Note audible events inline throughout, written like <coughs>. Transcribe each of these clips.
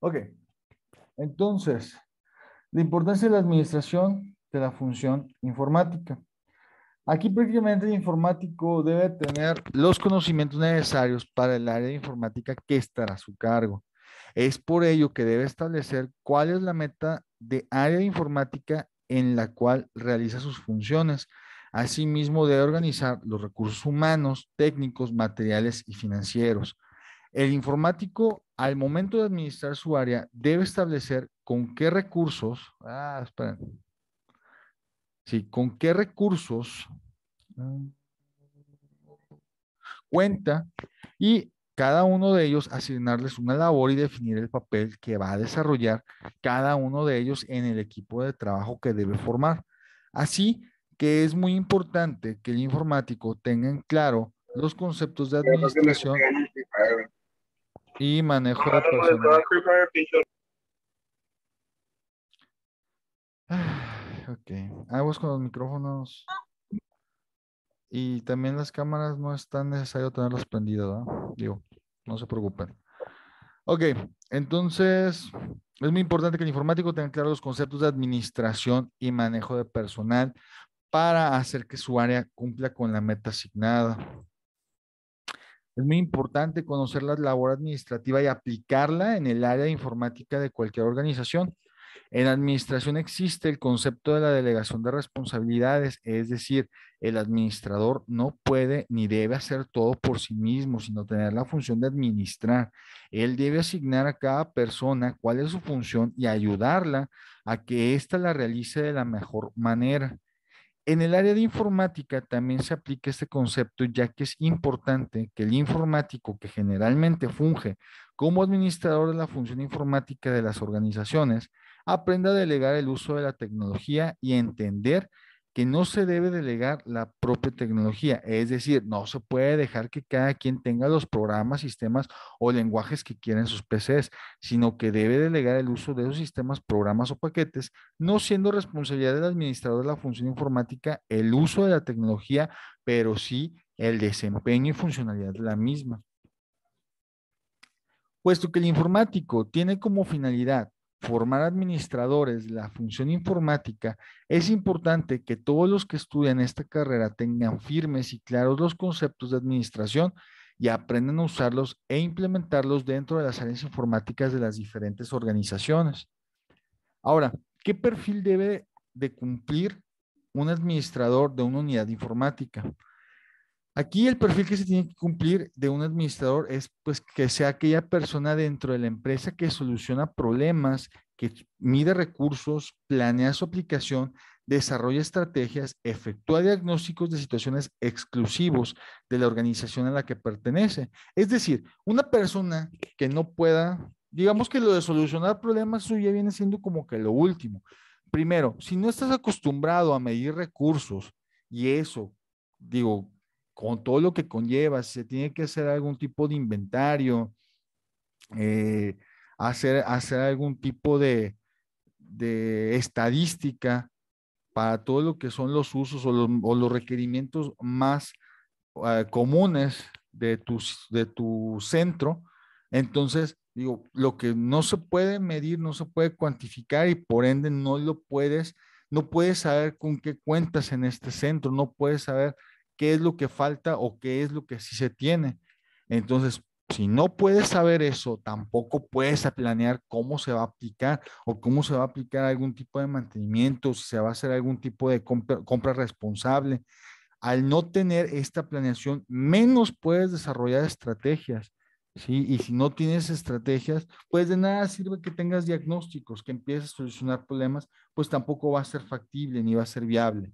Ok, entonces, la importancia de la administración de la función informática. Aquí prácticamente el informático debe tener los conocimientos necesarios para el área de informática que estará a su cargo. Es por ello que debe establecer cuál es la meta de área de informática en la cual realiza sus funciones. Asimismo, debe organizar los recursos humanos, técnicos, materiales y financieros. El informático al momento de administrar su área, debe establecer con qué recursos, ah, sí, con qué recursos mm, cuenta y cada uno de ellos asignarles una labor y definir el papel que va a desarrollar cada uno de ellos en el equipo de trabajo que debe formar. Así que es muy importante que el informático tenga en claro los conceptos de administración y manejo de personal. Ah, ok. Ah, con los micrófonos. Y también las cámaras no es tan necesario tenerlas prendidas, ¿no? Digo, no se preocupen. Ok, entonces es muy importante que el informático tenga claros los conceptos de administración y manejo de personal para hacer que su área cumpla con la meta asignada. Es muy importante conocer la labor administrativa y aplicarla en el área de informática de cualquier organización. En administración existe el concepto de la delegación de responsabilidades, es decir, el administrador no puede ni debe hacer todo por sí mismo, sino tener la función de administrar. Él debe asignar a cada persona cuál es su función y ayudarla a que ésta la realice de la mejor manera. En el área de informática también se aplica este concepto, ya que es importante que el informático que generalmente funge como administrador de la función informática de las organizaciones aprenda a delegar el uso de la tecnología y entender que no se debe delegar la propia tecnología, es decir, no se puede dejar que cada quien tenga los programas, sistemas o lenguajes que quieren sus PCs, sino que debe delegar el uso de esos sistemas, programas o paquetes, no siendo responsabilidad del administrador de la función informática el uso de la tecnología, pero sí el desempeño y funcionalidad de la misma. Puesto que el informático tiene como finalidad formar administradores de la función informática, es importante que todos los que estudian esta carrera tengan firmes y claros los conceptos de administración y aprendan a usarlos e implementarlos dentro de las áreas informáticas de las diferentes organizaciones. Ahora, ¿qué perfil debe de cumplir un administrador de una unidad informática? Aquí el perfil que se tiene que cumplir de un administrador es pues que sea aquella persona dentro de la empresa que soluciona problemas, que mide recursos, planea su aplicación, desarrolla estrategias, efectúa diagnósticos de situaciones exclusivos de la organización a la que pertenece. Es decir, una persona que no pueda, digamos que lo de solucionar problemas suya viene siendo como que lo último. Primero, si no estás acostumbrado a medir recursos y eso, digo, con todo lo que conlleva, se tiene que hacer algún tipo de inventario, eh, hacer, hacer algún tipo de, de, estadística para todo lo que son los usos o los, requerimientos más ah, comunes de tu, de tu centro. Entonces, digo, lo que no se puede medir, no se puede cuantificar y por ende no lo puedes, no puedes saber con qué cuentas en este centro, no puedes saber qué es lo que falta o qué es lo que sí se tiene. Entonces, si no puedes saber eso, tampoco puedes planear cómo se va a aplicar o cómo se va a aplicar algún tipo de mantenimiento, si se va a hacer algún tipo de compra, responsable. Al no tener esta planeación, menos puedes desarrollar estrategias. ¿sí? Y si no tienes estrategias, pues de nada sirve que tengas diagnósticos, que empieces a solucionar problemas, pues tampoco va a ser factible ni va a ser viable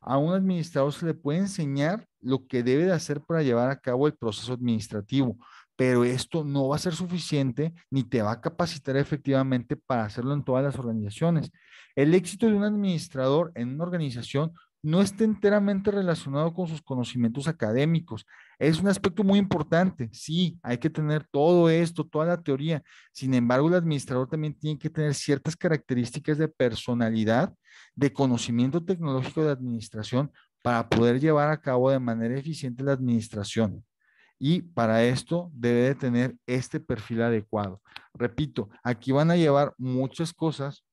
a un administrador se le puede enseñar lo que debe de hacer para llevar a cabo el proceso administrativo, pero esto no va a ser suficiente ni te va a capacitar efectivamente para hacerlo en todas las organizaciones. El éxito de un administrador en una organización no esté enteramente relacionado con sus conocimientos académicos. Es un aspecto muy importante. Sí, hay que tener todo esto, toda la teoría. Sin embargo, el administrador también tiene que tener ciertas características de personalidad, de conocimiento tecnológico de administración para poder llevar a cabo de manera eficiente la administración. Y para esto debe de tener este perfil adecuado. Repito, aquí van a llevar muchas cosas,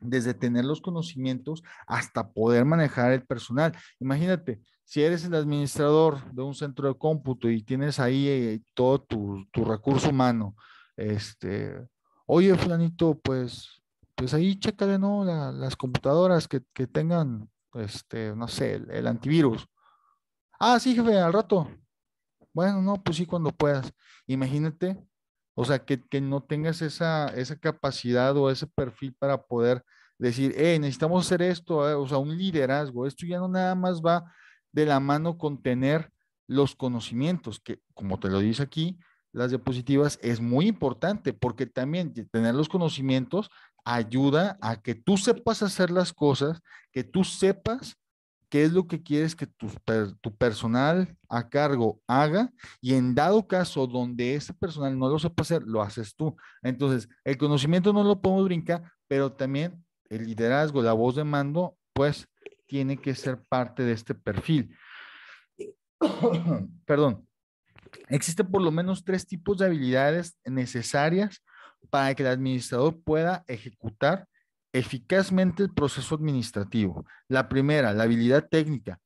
desde tener los conocimientos hasta poder manejar el personal. Imagínate, si eres el administrador de un centro de cómputo y tienes ahí eh, todo tu, tu recurso humano, este, oye, fulanito, pues, pues ahí chécale, ¿no? las computadoras que, que, tengan, este, no sé, el, el antivirus. Ah, sí, jefe, al rato. Bueno, no, pues sí, cuando puedas. Imagínate o sea, que, no tengas esa, capacidad o ese perfil para poder decir, hey, necesitamos hacer esto, ah, o sea, un liderazgo. Esto ya no nada más va de la mano con tener los conocimientos, que como te lo dice aquí, las diapositivas es muy importante porque también tener los conocimientos ayuda a que tú sepas hacer las cosas, que tú sepas qué es lo que quieres que tu, personal a cargo haga y en dado caso donde ese personal no lo sepa hacer, lo haces tú. Entonces, el conocimiento no lo podemos brincar, pero también el liderazgo, la voz de mando, pues tiene que ser parte de este perfil. <coughs> Perdón. Existen por lo menos tres tipos de habilidades necesarias para que el administrador pueda ejecutar eficazmente el proceso administrativo. La primera, la habilidad técnica,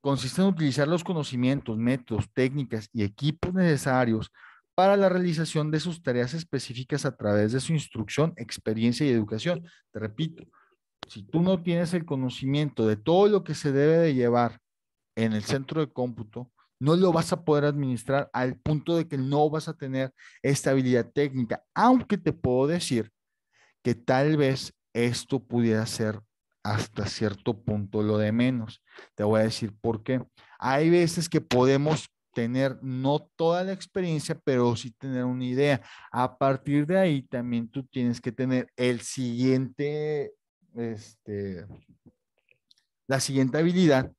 consiste en utilizar los conocimientos, métodos, técnicas y equipos necesarios para la realización de sus tareas específicas a través de su instrucción, experiencia y educación. Te repito, si tú no tienes el conocimiento de todo lo que se debe de llevar en el centro de cómputo, no lo vas a poder administrar al punto de que no vas a tener esta habilidad técnica, aunque te puedo decir que tal vez esto pudiera ser hasta cierto punto lo de menos. Te voy a decir por qué. Hay veces que podemos tener no toda la experiencia, pero sí tener una idea. A partir de ahí también tú tienes que tener el siguiente, este, la siguiente habilidad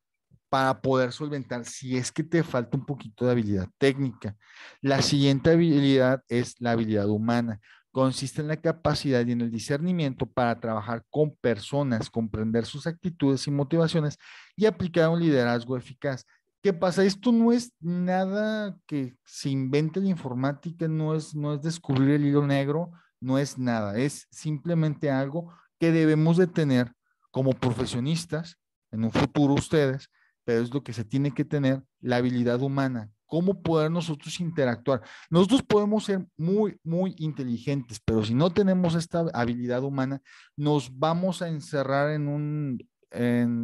para poder solventar si es que te falta un poquito de habilidad técnica. La siguiente habilidad es la habilidad humana consiste en la capacidad y en el discernimiento para trabajar con personas, comprender sus actitudes y motivaciones y aplicar un liderazgo eficaz. ¿Qué pasa? Esto no es nada que se invente la informática, no es, no es descubrir el hilo negro, no es nada, es simplemente algo que debemos de tener como profesionistas en un futuro ustedes, pero es lo que se tiene que tener, la habilidad humana, cómo poder nosotros interactuar. Nosotros podemos ser muy, muy inteligentes, pero si no tenemos esta habilidad humana, nos vamos a encerrar en un,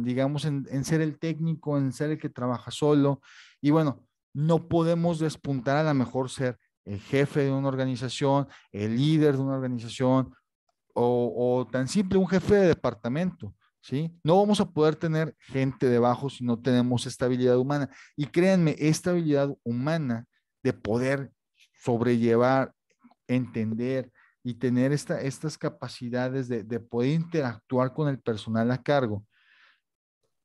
digamos, en, ser el técnico, en ser el que trabaja solo. Y bueno, no podemos despuntar a lo mejor ser el jefe de una organización, el líder de una organización o tan simple un jefe de departamento. No vamos a poder tener gente debajo si no tenemos esta habilidad humana. Y créanme, esta habilidad humana de poder sobrellevar, entender y tener esta, estas capacidades de, de poder interactuar con el personal a cargo,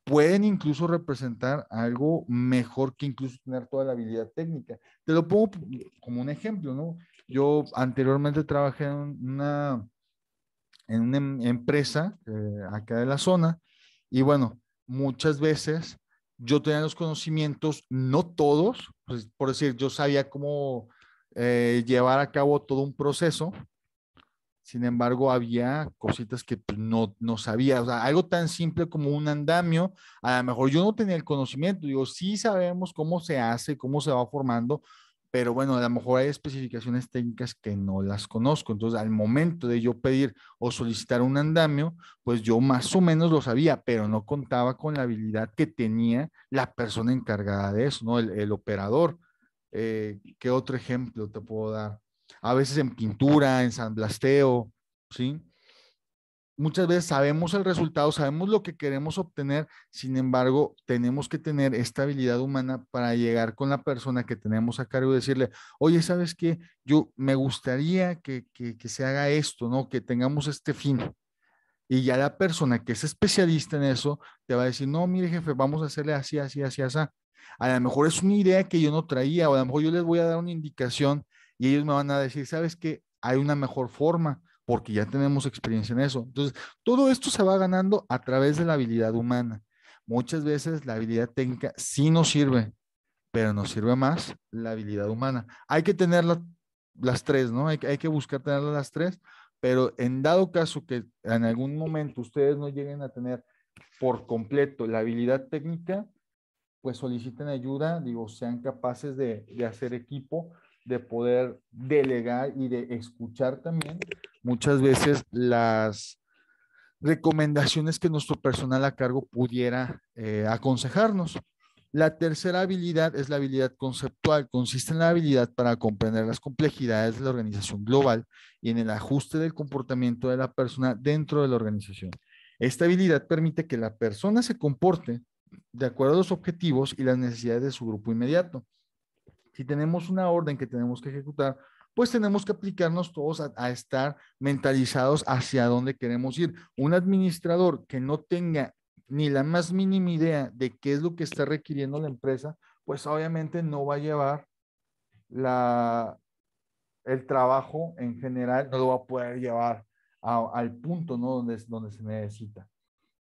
pueden incluso representar algo mejor que incluso tener toda la habilidad técnica. Te lo pongo como un ejemplo, ¿no? Yo anteriormente trabajé en una en una em, empresa eh, acá de la zona. Y bueno, muchas veces yo tenía los conocimientos, no todos, pues, por decir, yo sabía cómo eh, llevar a cabo todo un proceso. Sin embargo, había cositas que pues, no, no sabía. O sea, algo tan simple como un andamio, a lo mejor yo no tenía el conocimiento. Digo, sí sabemos cómo se hace, cómo se va formando, pero bueno, a lo mejor hay especificaciones técnicas que no las conozco. Entonces, al momento de yo pedir o solicitar un andamio, pues yo más o menos lo sabía, pero no contaba con la habilidad que tenía la persona encargada de eso, ¿no? El, operador. Eh, ¿Qué otro ejemplo te puedo dar? A veces en pintura, en sanblasteo, ¿sí? muchas veces sabemos el resultado, sabemos lo que queremos obtener, sin embargo, tenemos que tener esta habilidad humana para llegar con la persona que tenemos a cargo y decirle, oye, ¿sabes qué? Yo me gustaría que, que, se haga esto, ¿no? Que tengamos este fin. Y ya la persona que es especialista en eso te va a decir, no, mire jefe, vamos a hacerle así, así, así, así. A lo mejor es una idea que yo no traía o a lo mejor yo les voy a dar una indicación y ellos me van a decir, ¿sabes qué? Hay una mejor forma porque ya tenemos experiencia en eso. Entonces, todo esto se va ganando a través de la habilidad humana. Muchas veces la habilidad técnica sí nos sirve, pero nos sirve más la habilidad humana. Hay que tener las tres, ¿no? Hay, hay que buscar tener las tres, pero en dado caso que en algún momento ustedes no lleguen a tener por completo la habilidad técnica, pues soliciten ayuda, digo, sean capaces de, de hacer equipo de poder delegar y de escuchar también muchas veces las recomendaciones que nuestro personal a cargo pudiera eh, aconsejarnos. La tercera habilidad es la habilidad conceptual. Consiste en la habilidad para comprender las complejidades de la organización global y en el ajuste del comportamiento de la persona dentro de la organización. Esta habilidad permite que la persona se comporte de acuerdo a los objetivos y las necesidades de su grupo inmediato si tenemos una orden que tenemos que ejecutar, pues tenemos que aplicarnos todos a, estar mentalizados hacia dónde queremos ir. Un administrador que no tenga ni la más mínima idea de qué es lo que está requiriendo la empresa, pues obviamente no va a llevar la, el trabajo en general, no lo va a poder llevar al punto ¿no? donde, donde se necesita.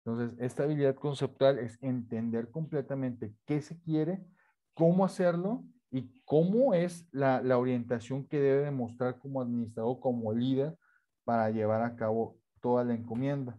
Entonces, esta habilidad conceptual es entender completamente qué se quiere, cómo hacerlo y cómo es la, orientación que debe demostrar como administrador, como líder, para llevar a cabo toda la encomienda.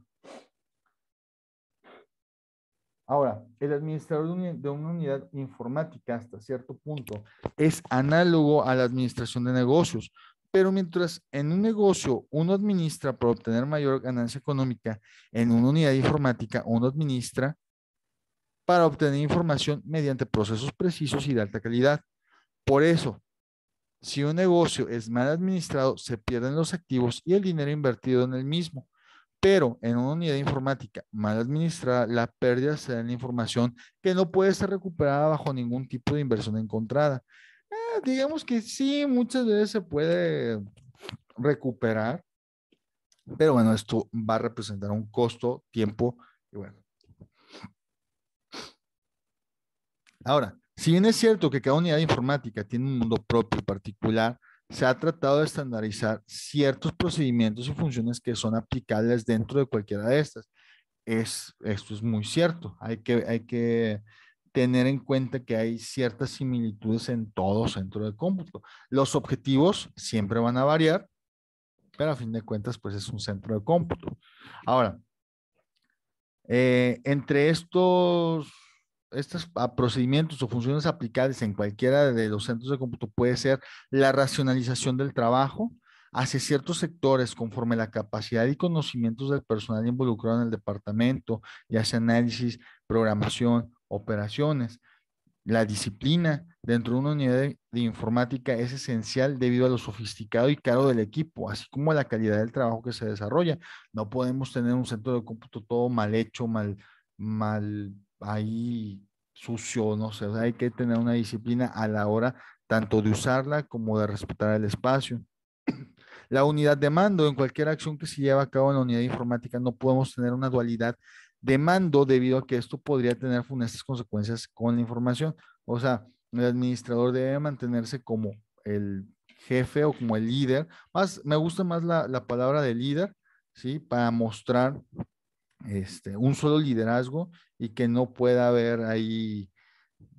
Ahora, el administrador de una unidad informática hasta cierto punto es análogo a la administración de negocios, pero mientras en un negocio uno administra para obtener mayor ganancia económica, en una unidad informática uno administra para obtener información mediante procesos precisos y de alta calidad. Por eso, si un negocio es mal administrado, se pierden los activos y el dinero invertido en el mismo. Pero en una unidad informática mal administrada, la pérdida será la información que no puede ser recuperada bajo ningún tipo de inversión encontrada. Eh, digamos que sí, muchas veces se puede recuperar, pero bueno, esto va a representar un costo, tiempo y bueno. Ahora, si bien es cierto que cada unidad de informática tiene un mundo propio y particular, se ha tratado de estandarizar ciertos procedimientos y funciones que son aplicables dentro de cualquiera de estas. Es, esto es muy cierto. Hay que, hay que tener en cuenta que hay ciertas similitudes en todo centro de cómputo. Los objetivos siempre van a variar, pero a fin de cuentas, pues es un centro de cómputo. Ahora, eh, entre estos estos procedimientos o funciones aplicables en cualquiera de los centros de cómputo puede ser la racionalización del trabajo hacia ciertos sectores conforme la capacidad y conocimientos del personal involucrado en el departamento, ya sea análisis, programación, operaciones. La disciplina dentro de una unidad de, informática es esencial debido a lo sofisticado y caro del equipo, así como a la calidad del trabajo que se desarrolla. No podemos tener un centro de cómputo todo mal hecho, mal, mal ahí sucio, no sé, sea, hay que tener una disciplina a la hora tanto de usarla como de respetar el espacio. <clears throat> La unidad de mando, en cualquier acción que se lleva a cabo en la unidad informática, no podemos tener una dualidad de mando debido a que esto podría tener funestas consecuencias con la información. O sea, el administrador debe mantenerse como el jefe o como el líder. Más, me gusta más la, la palabra de líder, ¿sí? Para mostrar este, un solo liderazgo y que no pueda haber ahí,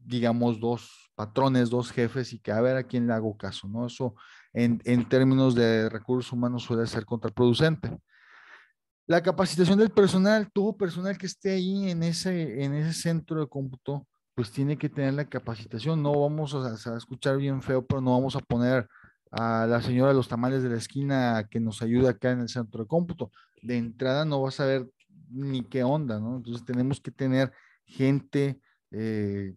digamos, dos patrones, dos jefes y que a ver a quién le hago caso, ¿no? Eso en, términos de recursos humanos suele ser contraproducente. La capacitación del personal, todo personal que esté ahí en ese, en ese centro de cómputo, pues tiene que tener la capacitación. No vamos a, escuchar bien feo, pero no vamos a poner a la señora de los tamales de la esquina que nos ayuda acá en el centro de cómputo. De entrada no vas a ver ni qué onda, ¿no? Entonces tenemos que tener gente eh,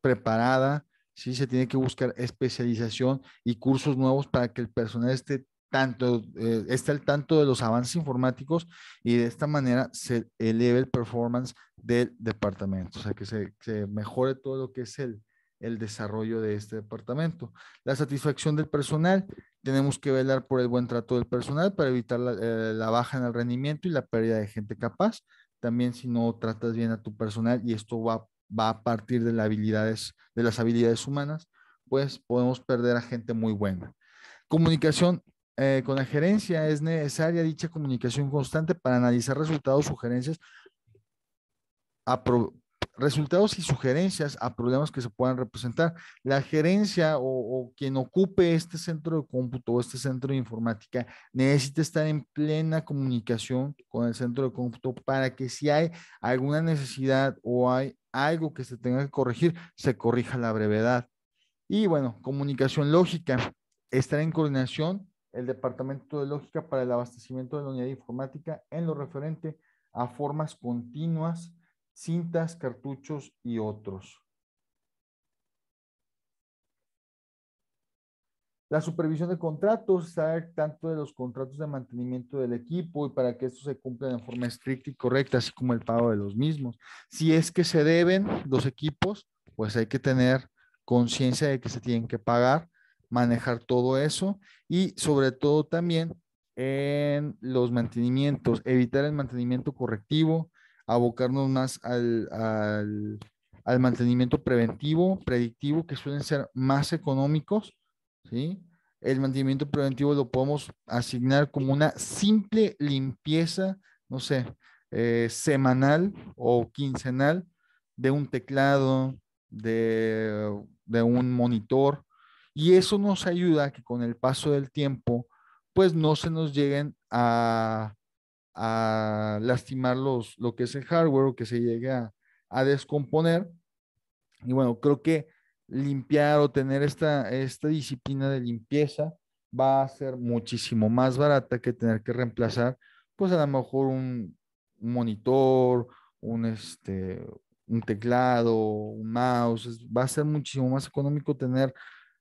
preparada, sí se tiene que buscar especialización y cursos nuevos para que el personal esté tanto eh, esté al tanto de los avances informáticos y de esta manera se eleve el performance del departamento, o sea, que se, mejore todo lo que es el, el desarrollo de este departamento. La satisfacción del personal, tenemos que velar por el buen trato del personal para evitar eh, la, baja en el rendimiento y la pérdida de gente capaz. También si no tratas bien a tu personal y esto va, a partir de, las habilidades, de las habilidades humanas, pues podemos perder a gente muy buena. Comunicación eh, con la gerencia. Es necesaria dicha comunicación constante para analizar resultados, sugerencias, resultados y sugerencias a problemas que se puedan representar. La gerencia o, quien ocupe este centro de cómputo o este centro de informática necesita estar en plena comunicación con el centro de cómputo para que si hay alguna necesidad o hay algo que se tenga que corregir, se corrija la brevedad. Y bueno, comunicación lógica, estar en coordinación el departamento de lógica para el abastecimiento de la unidad informática en lo referente a formas continuas cintas, cartuchos y otros. La supervisión de contratos, saber tanto de los contratos de mantenimiento del equipo y para que esto se cumpla de forma estricta y correcta, así como el pago de los mismos. Si es que se deben los equipos, pues hay que tener conciencia de que se tienen que pagar, manejar todo eso y sobre todo también en los mantenimientos, evitar el mantenimiento correctivo, abocarnos más al, mantenimiento preventivo, predictivo, que suelen ser más económicos, ¿sí? El mantenimiento preventivo lo podemos asignar como una simple limpieza, no sé, eh, semanal o quincenal de un teclado, de, de, un monitor. Y eso nos ayuda a que con el paso del tiempo, pues no se nos lleguen a, a lastimar los, lo que es el hardware o que se llegue a, descomponer. Y bueno, creo que limpiar o tener esta, disciplina de limpieza va a ser muchísimo más barata que tener que reemplazar, pues a lo mejor un monitor, un, este, un teclado, un mouse, va a ser muchísimo más económico tener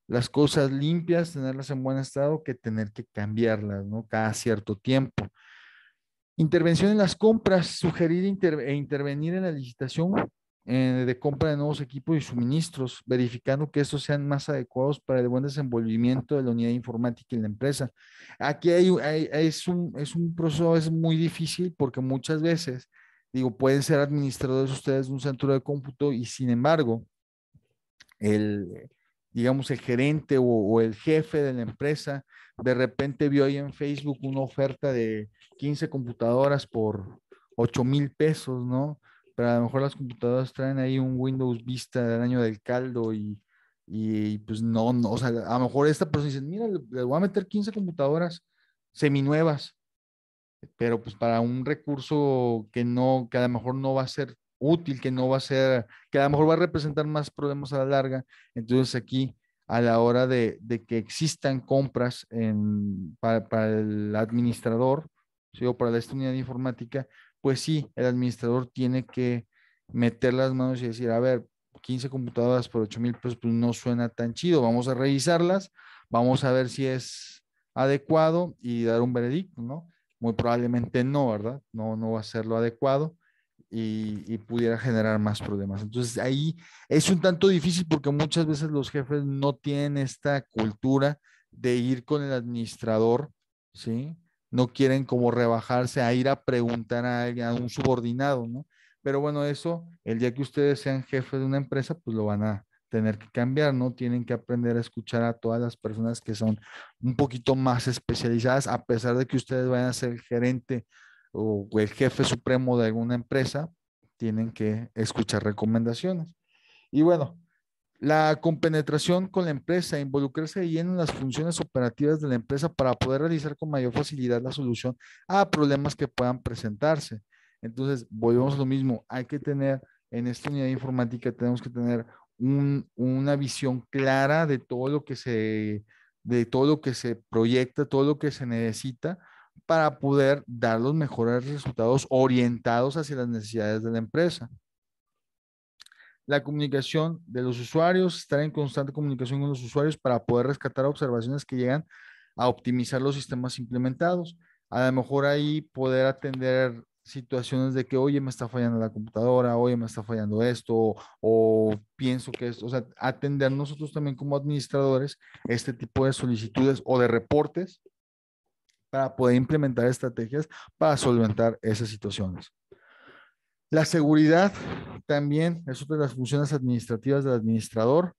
las cosas limpias, tenerlas en buen estado, que tener que cambiarlas, ¿no? Cada cierto tiempo. Intervención en las compras, sugerir e intervenir en la licitación eh, de compra de nuevos equipos y suministros, verificando que estos sean más adecuados para el buen desenvolvimiento de la unidad informática en la empresa. Aquí hay, es, un, es un proceso es muy difícil porque muchas veces, digo, pueden ser administradores ustedes de un centro de cómputo y sin embargo, el, digamos, el gerente o, el jefe de la empresa, de repente vio ahí en Facebook una oferta de 15 computadoras por 8 mil pesos, ¿no? Pero a lo mejor las computadoras traen ahí un Windows Vista del año del caldo y, pues no, no, o sea, a lo mejor esta persona dice, mira, le voy a meter 15 computadoras seminuevas, pero pues para un recurso que no, que a lo mejor no va a ser útil, que no va a ser, que a lo mejor va a representar más problemas a la larga. Entonces aquí, a la hora de, que existan compras para, el administrador o para esta unidad informática, pues sí, el administrador tiene que meter las manos y decir, a ver, 15 computadoras por 8 mil pues no suena tan chido, vamos a revisarlas, vamos a ver si es adecuado y dar un veredicto, ¿no? Muy probablemente no, ¿verdad? No, no va a ser lo adecuado y, pudiera generar más problemas. Entonces ahí es un tanto difícil porque muchas veces los jefes no tienen esta cultura de ir con el administrador, ¿sí? No quieren como rebajarse a ir a preguntar a, a un subordinado, ¿no? Pero bueno, eso, el día que ustedes sean jefes de una empresa, pues lo van a tener que cambiar, ¿no? Tienen que aprender a escuchar a todas las personas que son un poquito más especializadas, a pesar de que ustedes vayan a ser gerente o el jefe supremo de alguna empresa tienen que escuchar recomendaciones. Y bueno, la compenetración con la empresa, involucrarse ahí en las funciones operativas de la empresa para poder realizar con mayor facilidad la solución a problemas que puedan presentarse. Entonces, volvemos a lo mismo, hay que tener en esta unidad informática, tenemos que tener una visión clara de todo lo que se de todo lo que se proyecta, todo lo que se necesita para poder dar los mejores resultados orientados hacia las necesidades de la empresa. La comunicación de los usuarios, estar en constante comunicación con los usuarios para poder rescatar observaciones que llegan a optimizar los sistemas implementados. A lo mejor ahí poder atender situaciones de que, oye, me está fallando la computadora, oye, me está fallando esto, o, pienso que esto, o sea, atender nosotros también como administradores este tipo de solicitudes o de reportes para poder implementar estrategias para solventar esas situaciones. La seguridad también es otra de las funciones administrativas del administrador.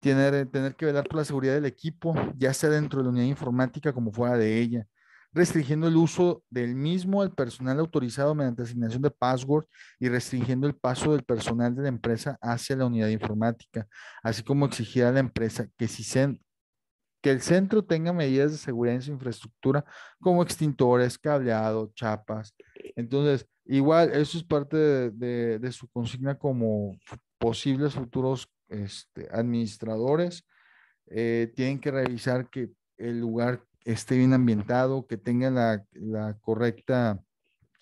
Tener, eh, tener que velar por la seguridad del equipo, ya sea dentro de la unidad informática como fuera de ella, restringiendo el uso del mismo al personal autorizado mediante asignación de password y restringiendo el paso del personal de la empresa hacia la unidad informática, así como exigir a la empresa que si, se, que el centro tenga medidas de seguridad en su infraestructura, como extintores, cableado, chapas. Entonces, igual, eso es parte de, su consigna como posibles futuros este, administradores. Eh, tienen que revisar que el lugar esté bien ambientado, que tenga la, correcta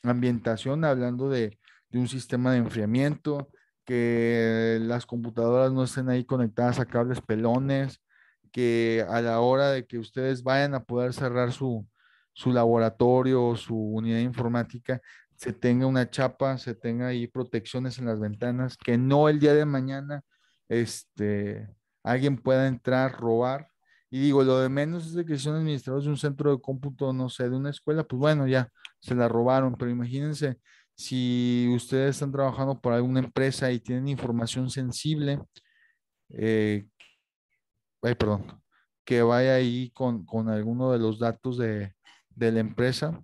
ambientación, hablando de un sistema de enfriamiento, que las computadoras no estén ahí conectadas a cables pelones, que a la hora de que ustedes vayan a poder cerrar su, laboratorio o su unidad informática, se tenga una chapa, se tenga ahí protecciones en las ventanas, que no el día de mañana este, alguien pueda entrar, robar. Y digo, lo de menos es de que son administradores de un centro de cómputo, no sé, de una escuela, pues bueno, ya se la robaron, pero imagínense si ustedes están trabajando por alguna empresa y tienen información sensible, eh, Ay, perdón, que vaya ahí con, alguno de los datos de, la empresa.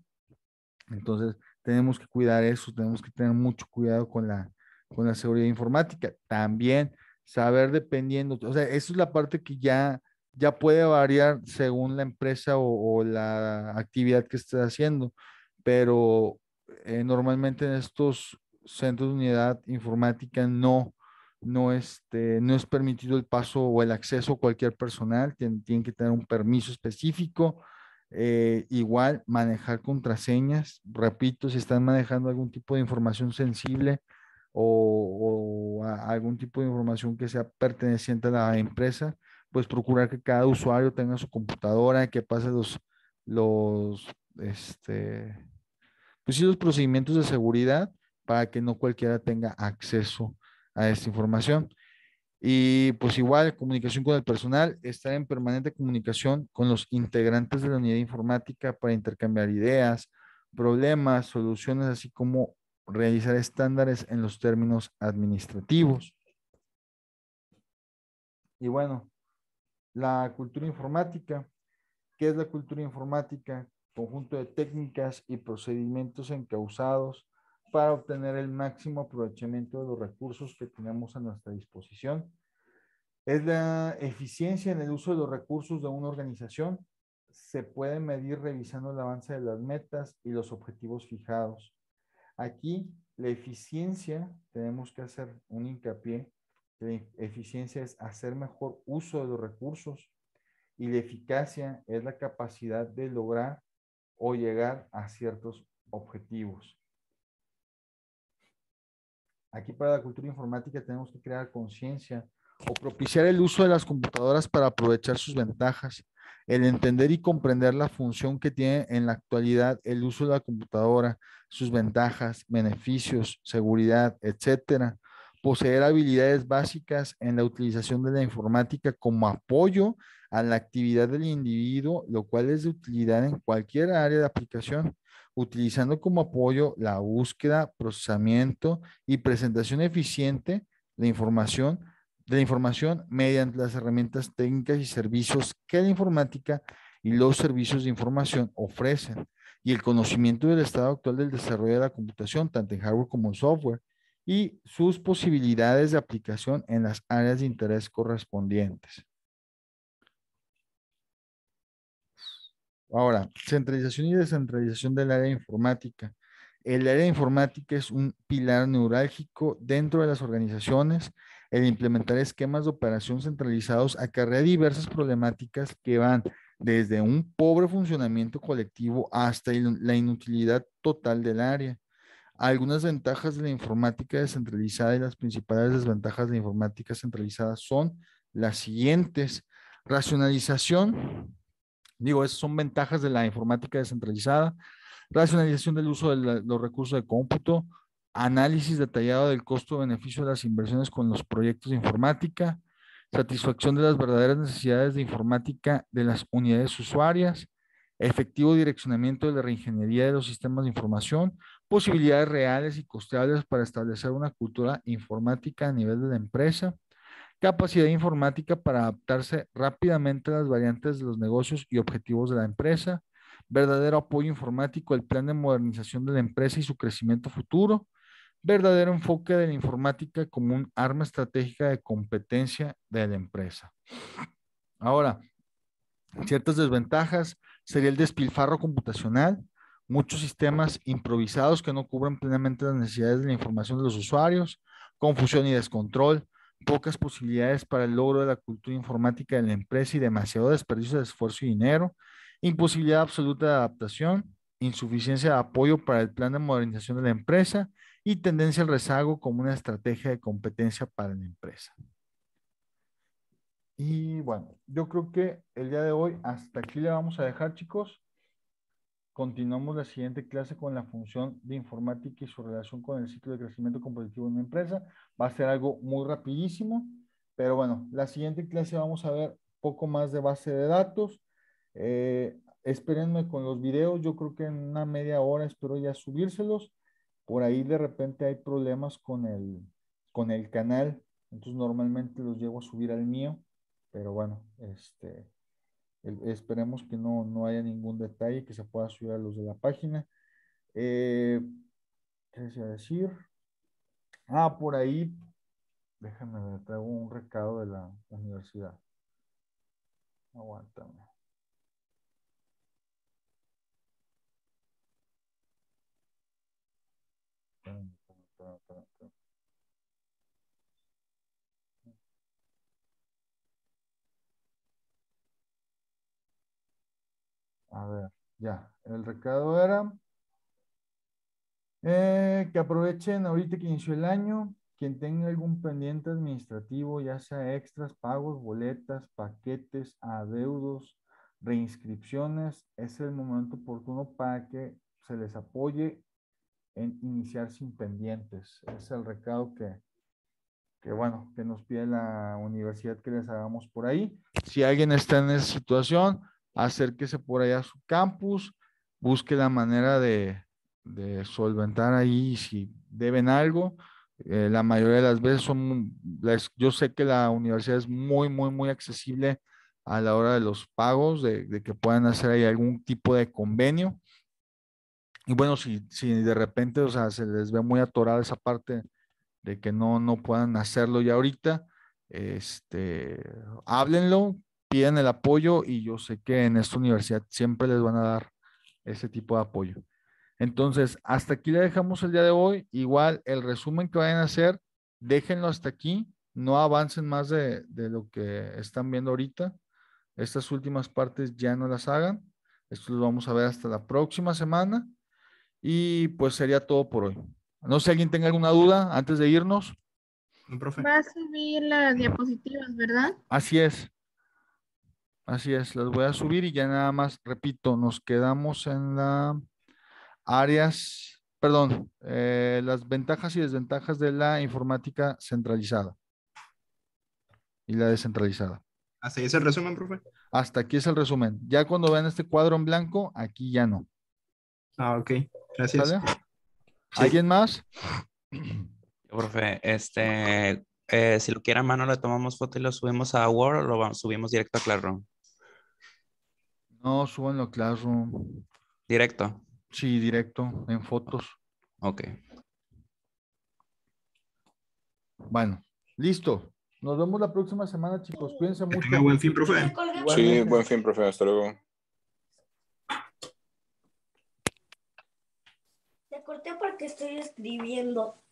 Entonces, tenemos que cuidar eso, tenemos que tener mucho cuidado con la, con la seguridad informática. También saber dependiendo, o sea, eso es la parte que ya, ya puede variar según la empresa o, la actividad que estés haciendo, pero eh, normalmente en estos centros de unidad informática no, no, este, no es permitido el paso o el acceso a cualquier personal, tienen, que tener un permiso específico. Eh, igual manejar contraseñas, repito, si están manejando algún tipo de información sensible o, algún tipo de información que sea perteneciente a la empresa, pues procurar que cada usuario tenga su computadora, que pase los, los, este, pues los procedimientos de seguridad para que no cualquiera tenga acceso a esta información. Y pues igual, comunicación con el personal, estar en permanente comunicación con los integrantes de la unidad informática para intercambiar ideas, problemas, soluciones, así como realizar estándares en los términos administrativos. Y bueno, la cultura informática. ¿Qué es la cultura informática? Conjunto de técnicas y procedimientos encausados para obtener el máximo aprovechamiento de los recursos que tenemos a nuestra disposición. Es la eficiencia en el uso de los recursos de una organización. Se puede medir revisando el avance de las metas y los objetivos fijados. Aquí, la eficiencia, tenemos que hacer un hincapié, la eficiencia es hacer mejor uso de los recursos y la eficacia es la capacidad de lograr o llegar a ciertos objetivos. Aquí para la cultura informática tenemos que crear conciencia o propiciar el uso de las computadoras para aprovechar sus ventajas, el entender y comprender la función que tiene en la actualidad el uso de la computadora, sus ventajas, beneficios, seguridad, etcétera. Poseer habilidades básicas en la utilización de la informática como apoyo a la actividad del individuo, lo cual es de utilidad en cualquier área de aplicación utilizando como apoyo la búsqueda, procesamiento y presentación eficiente de información de la información mediante las herramientas técnicas y servicios que la informática y los servicios de información ofrecen y el conocimiento del estado actual del desarrollo de la computación, tanto en hardware como en software, y sus posibilidades de aplicación en las áreas de interés correspondientes. Ahora, centralización y descentralización del área informática. El área informática es un pilar neurálgico dentro de las organizaciones. El implementar esquemas de operación centralizados acarrea diversas problemáticas que van desde un pobre funcionamiento colectivo hasta la inutilidad total del área. Algunas ventajas de la informática descentralizada y las principales desventajas de la informática centralizada son las siguientes. Racionalización, Digo, esas son ventajas de la informática descentralizada. Racionalización del uso de los recursos de cómputo, análisis detallado del costo-beneficio de las inversiones con los proyectos de informática, satisfacción de las verdaderas necesidades de informática de las unidades usuarias, efectivo direccionamiento de la reingeniería de los sistemas de información, posibilidades reales y costeables para establecer una cultura informática a nivel de la empresa, capacidad informática para adaptarse rápidamente a las variantes de los negocios y objetivos de la empresa, verdadero apoyo informático al plan de modernización de la empresa y su crecimiento futuro, verdadero enfoque de la informática como un arma estratégica de competencia de la empresa. Ahora, ciertas desventajas sería el despilfarro computacional, muchos sistemas improvisados que no cubren plenamente las necesidades de la información de los usuarios, confusión y descontrol, pocas posibilidades para el logro de la cultura informática de la empresa y demasiado desperdicio de esfuerzo y dinero, imposibilidad absoluta de adaptación, insuficiencia de apoyo para el plan de modernización de la empresa y tendencia al rezago como una estrategia de competencia para la empresa. Y bueno, yo creo que el día de hoy hasta aquí le vamos a dejar, chicos. Continuamos la siguiente clase con la función de informática y su relación con el ciclo de crecimiento competitivo en una empresa. Va a ser algo muy rapidísimo, pero bueno, la siguiente clase vamos a ver poco más de base de datos. Eh, espérenme con los videos, yo creo que en una media hora espero ya subírselos. Por ahí de repente hay problemas con el, con el canal, entonces normalmente los llevo a subir al mío, pero bueno, este, esperemos que no, haya ningún detalle que se pueda subir a los de la página. Eh, ¿Qué desea decir? Ah, por ahí, déjame traigo un recado de la universidad. Aguántame. A ver, ya. El recado era eh, que aprovechen ahorita que inició el año, quien tenga algún pendiente administrativo, ya sea extras, pagos, boletas, paquetes, adeudos, reinscripciones, es el momento oportuno para que se les apoye en iniciar sin pendientes. Es el recado que, que bueno, que nos pide la universidad que les hagamos por ahí. Si alguien está en esa situación, acérquese por allá a su campus, busque la manera de, solventar ahí si deben algo. Eh, la mayoría de las veces son, yo sé que la universidad es muy, muy, muy accesible a la hora de los pagos, de, que puedan hacer ahí algún tipo de convenio. Y bueno, si, de repente, o sea, se les ve muy atorada esa parte de que no, no puedan hacerlo ya ahorita, este, háblenlo, piden el apoyo y yo sé que en esta universidad siempre les van a dar ese tipo de apoyo. Entonces, hasta aquí le dejamos el día de hoy. Igual el resumen que vayan a hacer, déjenlo hasta aquí, no avancen más de, lo que están viendo ahorita. Estas últimas partes ya no las hagan. Esto lo vamos a ver hasta la próxima semana. Y pues sería todo por hoy. No sé si alguien tenga alguna duda antes de irnos. Profe. Va a subir las diapositivas, ¿verdad? Así es. Así es, las voy a subir y ya nada más, repito, nos quedamos en la áreas, perdón, eh, las ventajas y desventajas de la informática centralizada y la descentralizada. ¿Hasta aquí es el resumen, profe? Hasta aquí es el resumen. Ya cuando vean este cuadro en blanco, aquí ya no. Ah, ok. Gracias. ¿Alguien más? Profe, este, eh, si lo quiera mano, le tomamos foto y lo subimos a Word o lo subimos directo a Classroom. No, en a Classroom. ¿Directo? Sí, directo, en fotos. Ok. Bueno, listo. Nos vemos la próxima semana, chicos. Cuídense mucho. buen fin, profe. Sí, buen fin, profe. Hasta luego. Te corté porque estoy escribiendo.